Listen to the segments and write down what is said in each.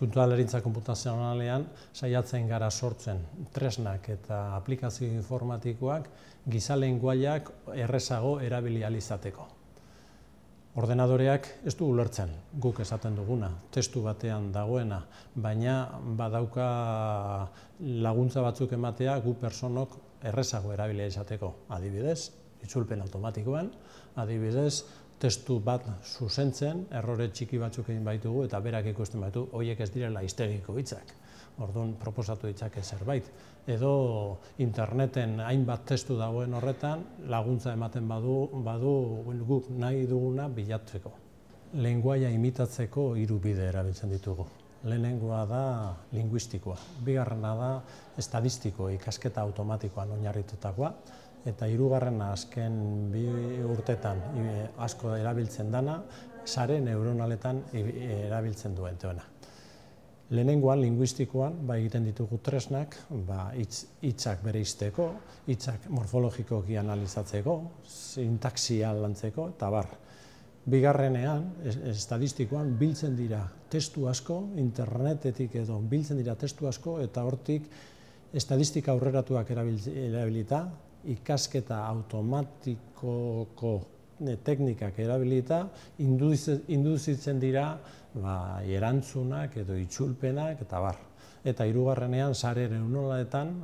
eskuntualerintza komputazionalean saiatzen gara sortzen tresnak eta aplikazio informatikoak gizalen guaiak errezago erabilializateko. Ordenadoreak ez du ulertzen guk esaten duguna, testu batean dagoena, baina badauka laguntza batzuk ematea gu personok errezago erabilializateko adibidez, itzulpen automatikoan, adibidez, testu bat zuzentzen, errore txiki batzuk egin baitugu eta berak ikusten baitu, horiek ez direla iztegiko hitzak. Orduan, proposatu hitzak zerbait. Edo interneten hainbat testu dagoen horretan, laguntza ematen badu, badu guk nahi duguna bilatzeko. Lenguaia imitatzeko hiru bide erabiltzen ditugu. Lehenengoa da linguistikoa, bigarrena da estadistikoa, ikasketa automatikoan oinarritutakoa, eta irugarrena azken bi urtetan e, asko erabiltzen dana, sare neuronaletan e, erabiltzen duen teona. Lehenengoan, linguistikoan, ba, egiten ditugu tresnak, ba, hitzak itx, bere izteko, hitzak morfologikoki analizatzeko, sintaksia lantzeko, eta bar. Bigarrenean, estadistikoan, biltzen dira testu asko, internetetik edo biltzen dira testu asko, eta hortik estadistika aurreratuak erabilita, ikasketa automatikoko teknikak erabilita, induzitzen dira ba, erantzunak edo itxulpenak eta bar. Eta hirugarrenean sare ere unolaetan,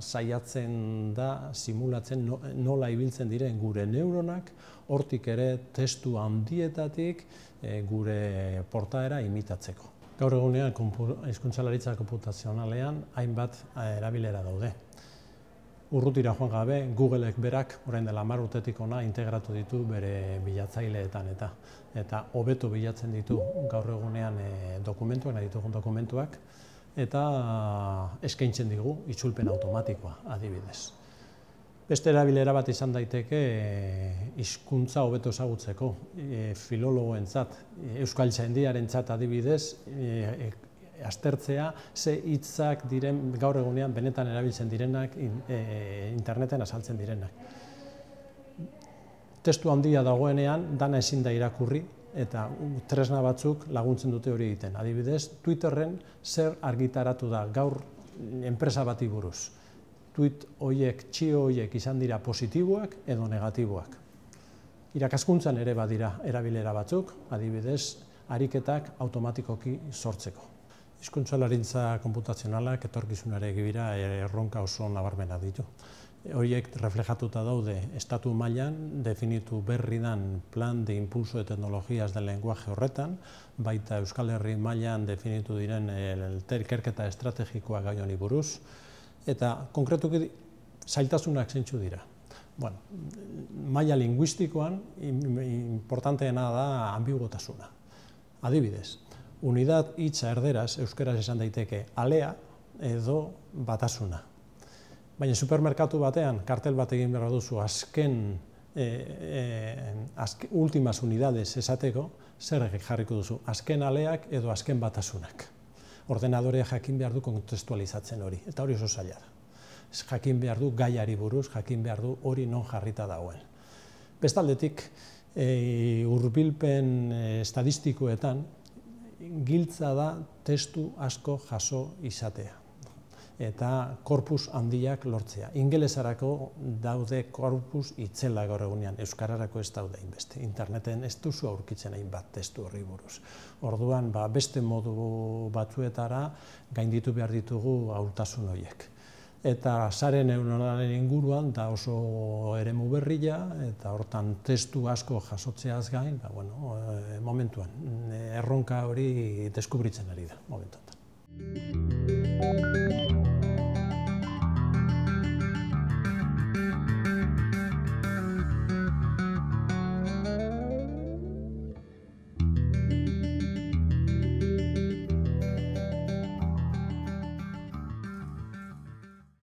zaiatzen ba, da, simulatzen nola ibiltzen diren gure neuronak, hortik ere testu handietatik eh, gure portaera imitatzeko. Gaur egunean, hizkuntzalaritza komputazionalean, hainbat eh, erabilera daude urrutira joan gabe, Googleek berak orain dela mar urtetik ona integratu ditu bere bilatzaileetan eta eta hobeto bilatzen ditu gaur egunean e, dokumentuak, nahi ditugun dokumentuak eta ah, eskaintzen digu itxulpen automatikoa adibidez. Beste erabilera bat izan daiteke eh, hizkuntza hobeto ezagutzeko e, filologoentzat, e, euskaltzaindiarentzat adibidez, e, astertzea ze hitzak diren gaur egunean benetan erabiltzen direnak in, e, interneten azaltzen direnak. Testu handia dagoenean dana ezin da irakurri eta tresna batzuk laguntzen dute hori egiten. Adibidez, Twitterren zer argitaratu da gaur mm, enpresa bati buruz. Tweet hoiek, txio hoiek izan dira positiboak edo negatiboak. Irakaskuntzan ere badira erabilera batzuk, adibidez, ariketak automatikoki sortzeko larintza konputazionalak etorkizunare gibira erronka oso nabarmena ditu. Horiek reflejatuta daude estatu mailan definitu berri dan plan de impulso de tecnologías del lenguaje horretan, baita Euskal Herri mailan definitu diren elterkerketa estrategikoa gai honi buruz, eta konkretuki zailtasunak zentsu dira. Bueno, maila linguistikoan importanteena da ambigotasuna. Adibidez, unidad hitza erderaz, euskaraz esan daiteke, alea edo batasuna. Baina supermerkatu batean, kartel bat egin behar duzu azken, eh, eh, e, ultimas unidades esateko, zer jarriko duzu, azken aleak edo azken batasunak. Ordenadorea jakin behar du kontestualizatzen hori, eta hori oso zaila da. Jakin behar du gaiari buruz, jakin behar du hori non jarrita dagoen. Bestaldetik, e, eh, urbilpen e, estadistikoetan, giltza da testu asko jaso izatea eta korpus handiak lortzea. Ingelesarako daude korpus itzela gaur egunean, euskararako ez daude inbeste. Interneten ez duzu aurkitzen hain bat testu horri buruz. Orduan, ba, beste modu batzuetara gainditu behar ditugu hautasun horiek eta sarene euronaren inguruan da oso eremu berria eta hortan testu asko jasotzeaz gain ba bueno eh, momentuan erronka hori deskubritzen ari da momentuan